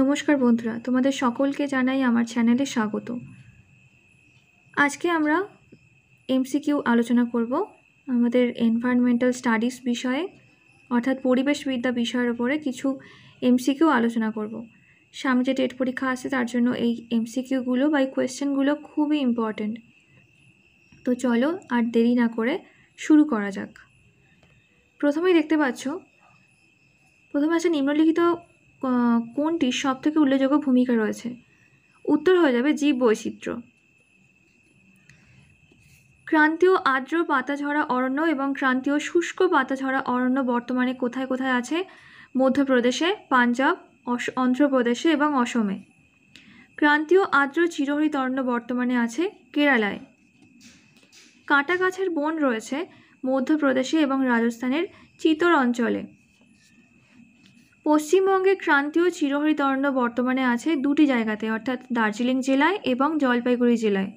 নমস্কার বন্ধুরা তোমাদের সকলকে জানাই আমার চ্যানেলে স্বাগত আজকে আমরা এমসিকিউ আলোচনা করব আমাদের এনভায়রনমেন্টাল স্টাডিজ বিষয়ে অর্থাৎ পরিবেশবিদ্যা বিষয়ের ওপরে কিছু এমসিকিউ আলোচনা করব সামনে যে টেট পরীক্ষা আছে তার জন্য এই এমসিকিউগুলো বা এই কোয়েশ্চেনগুলো খুবই ইম্পর্ট্যান্ট তো চলো আর দেরি না করে শুরু করা যাক প্রথমেই দেখতে পাচ্ছ প্রথমে আছে নিম্নলিখিত কোনটির থেকে উল্লেখযোগ্য ভূমিকা রয়েছে উত্তর হয়ে যাবে জীব বৈচিত্র্য ক্রান্তীয় আর্দ্র পাতাঝরা অরণ্য এবং ক্রান্তীয় শুষ্ক পাতাঝরা অরণ্য বর্তমানে কোথায় কোথায় আছে মধ্যপ্রদেশে পাঞ্জাব অন্ধ্রপ্রদেশে এবং অসমে ক্রান্তীয় আর্দ্র চিরহরিত অরণ্য বর্তমানে আছে কেরালায় কাটা গাছের বন রয়েছে মধ্যপ্রদেশে এবং রাজস্থানের চিতর অঞ্চলে পশ্চিমবঙ্গে ক্রান্তীয় অরণ্য বর্তমানে আছে দুটি জায়গাতে অর্থাৎ দার্জিলিং জেলায় এবং জলপাইগুড়ি জেলায়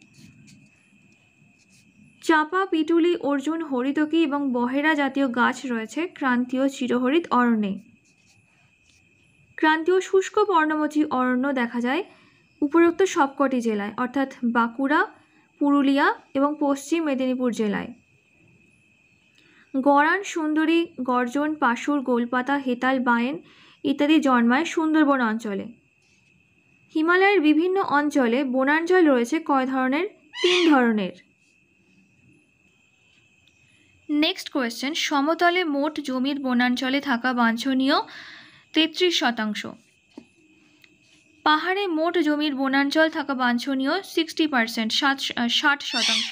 চাপা পিটুলি অর্জুন হরিতকি এবং বহেরা জাতীয় গাছ রয়েছে ক্রান্তীয় চিরহরিত অরণ্যে ক্রান্তীয় শুষ্ক পর্ণমোচী অরণ্য দেখা যায় উপরোক্ত সবকটি জেলায় অর্থাৎ বাঁকুড়া পুরুলিয়া এবং পশ্চিম মেদিনীপুর জেলায় গরান সুন্দরী গর্জন পাশুর গোলপাতা হেতাল বায়েন ইত্যাদি জন্মায় সুন্দরবন অঞ্চলে হিমালয়ের বিভিন্ন অঞ্চলে বনাঞ্চল রয়েছে কয় ধরনের তিন ধরনের নেক্সট কোয়েশ্চেন সমতলে মোট জমির বনাঞ্চলে থাকা বাঞ্ছনীয় তেত্রিশ শতাংশ পাহাড়ে মোট জমির বনাঞ্চল থাকা বাঞ্ছনীয় সিক্সটি পার্সেন্ট ষাট শতাংশ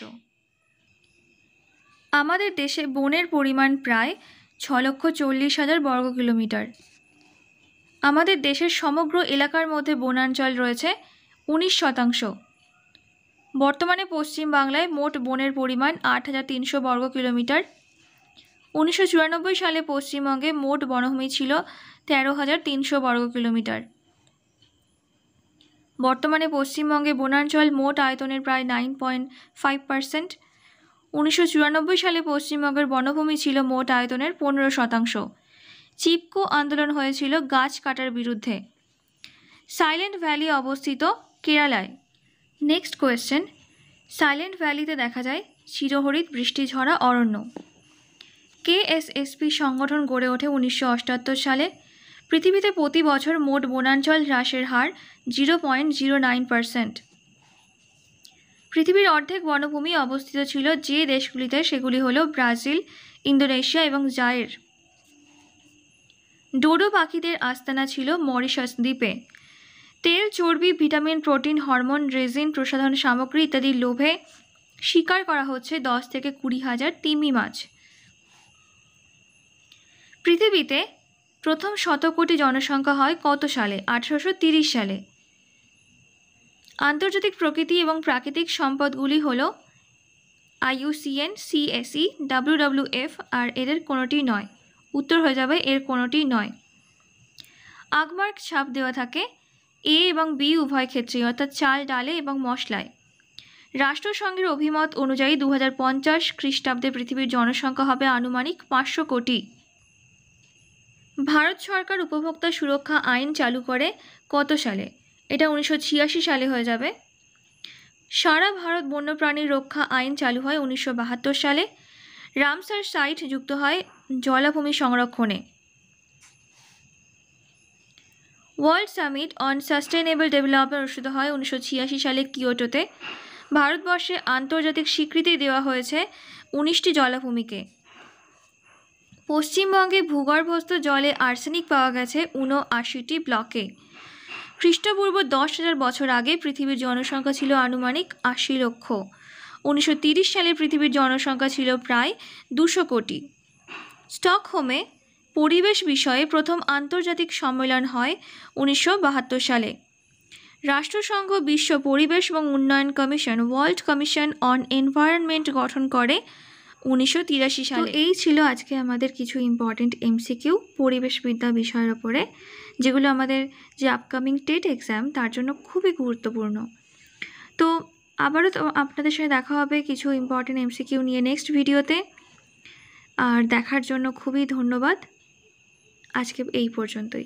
আমাদের দেশে বনের পরিমাণ প্রায় ছ লক্ষ চল্লিশ হাজার বর্গ কিলোমিটার আমাদের দেশের সমগ্র এলাকার মধ্যে বনাঞ্চল রয়েছে উনিশ শতাংশ বর্তমানে পশ্চিমবাংলায় মোট বনের পরিমাণ আট হাজার তিনশো বর্গ কিলোমিটার উনিশশো চুরানব্বই সালে পশ্চিমবঙ্গে মোট বনভূমি ছিল তেরো হাজার তিনশো বর্গ কিলোমিটার বর্তমানে পশ্চিমবঙ্গে বনাঞ্চল মোট আয়তনের প্রায় নাইন পয়েন্ট ফাইভ পার্সেন্ট উনিশশো সালে পশ্চিমবঙ্গের বনভূমি ছিল মোট আয়তনের পনেরো শতাংশ চিপকো আন্দোলন হয়েছিল গাছ কাটার বিরুদ্ধে সাইলেন্ট ভ্যালি অবস্থিত কেরালায় নেক্সট কোয়েশ্চেন সাইলেন্ট ভ্যালিতে দেখা যায় চিরহরিত বৃষ্টি ঝরা অরণ্য কেএসএসপি সংগঠন গড়ে ওঠে উনিশশো সালে পৃথিবীতে প্রতি বছর মোট বনাঞ্চল হ্রাসের হার zero point zero nine percent পৃথিবীর অর্ধেক বনভূমি অবস্থিত ছিল যে দেশগুলিতে সেগুলি হল ব্রাজিল ইন্দোনেশিয়া এবং জায়ের ডোডো পাখিদের আস্তানা ছিল মরিশাস দ্বীপে তেল চর্বি ভিটামিন প্রোটিন হরমোন রেজিন প্রসাধন সামগ্রী ইত্যাদির লোভে শিকার করা হচ্ছে দশ থেকে কুড়ি হাজার তিমি মাছ পৃথিবীতে প্রথম শতকোটি কোটি জনসংখ্যা হয় কত সালে আঠারোশো সালে আন্তর্জাতিক প্রকৃতি এবং প্রাকৃতিক সম্পদগুলি হল আইইউসিএন সিএসই এফ আর এদের কোনোটি নয় উত্তর হয়ে যাবে এর কোনোটি নয় আগমার্ক ছাপ দেওয়া থাকে এ এবং বি উভয় ক্ষেত্রে অর্থাৎ চাল ডালে এবং মশলায় রাষ্ট্রসংঘের অভিমত অনুযায়ী দু হাজার পঞ্চাশ খ্রিস্টাব্দে পৃথিবীর জনসংখ্যা হবে আনুমানিক পাঁচশো কোটি ভারত সরকার উপভোক্তা সুরক্ষা আইন চালু করে কত সালে এটা উনিশশো সালে হয়ে যাবে সারা ভারত বন্যপ্রাণী রক্ষা আইন চালু হয় উনিশশো সালে রামসার সাইট যুক্ত হয় জলাভূমি সংরক্ষণে World Summit on Sustainable Development অনুষ্ঠিত হয় উনিশশো সালে কিয়োটোতে ভারতবর্ষে আন্তর্জাতিক স্বীকৃতি দেওয়া হয়েছে উনিশটি জলাভূমিকে পশ্চিমবঙ্গে ভূগর্ভস্থ জলে আর্সেনিক পাওয়া গেছে উনআশিটি ব্লকে খ্রিস্টপূর্ব দশ হাজার বছর আগে পৃথিবীর জনসংখ্যা ছিল আনুমানিক আশি লক্ষ উনিশশো সালে পৃথিবীর জনসংখ্যা ছিল প্রায় দুশো কোটি স্টকহোমে পরিবেশ বিষয়ে প্রথম আন্তর্জাতিক সম্মেলন হয় উনিশশো সালে রাষ্ট্রসংঘ বিশ্ব পরিবেশ এবং উন্নয়ন commission World Commission on Environment গঠন করে উনিশশো তিরাশি সালে এই ছিল আজকে আমাদের কিছু ইম্পর্টেন্ট এমসিকিউ পরিবেশবিদ্যা বিষয়ের ওপরে যেগুলো আমাদের যে আপকামিং টেট এক্সাম তার জন্য খুবই গুরুত্বপূর্ণ তো আবারও তো আপনাদের সাথে দেখা হবে কিছু ইম্পর্টেন্ট এমসিকিউ নিয়ে নেক্সট ভিডিওতে আর দেখার জন্য খুবই ধন্যবাদ আজকে এই পর্যন্তই